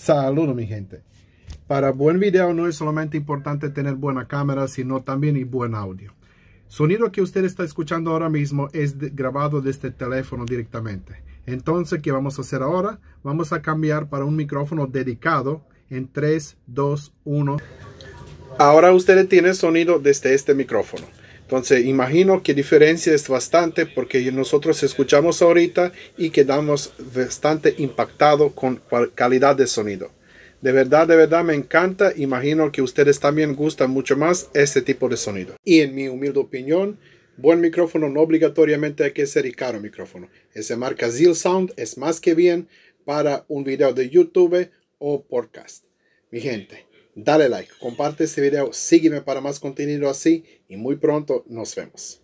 Saludos mi gente. Para buen video no es solamente importante tener buena cámara, sino también y buen audio. Sonido que usted está escuchando ahora mismo es grabado desde este teléfono directamente. Entonces, ¿qué vamos a hacer ahora? Vamos a cambiar para un micrófono dedicado en 3, 2, 1. Ahora usted tiene sonido desde este micrófono. Entonces, imagino que diferencia es bastante porque nosotros escuchamos ahorita y quedamos bastante impactados con calidad de sonido. De verdad, de verdad me encanta. Imagino que ustedes también gustan mucho más este tipo de sonido. Y en mi humilde opinión, buen micrófono no obligatoriamente hay que ser y caro micrófono. ese marca Zeal Sound es más que bien para un video de YouTube o podcast. Mi gente, Dale like, comparte este video, sígueme para más contenido así y muy pronto nos vemos.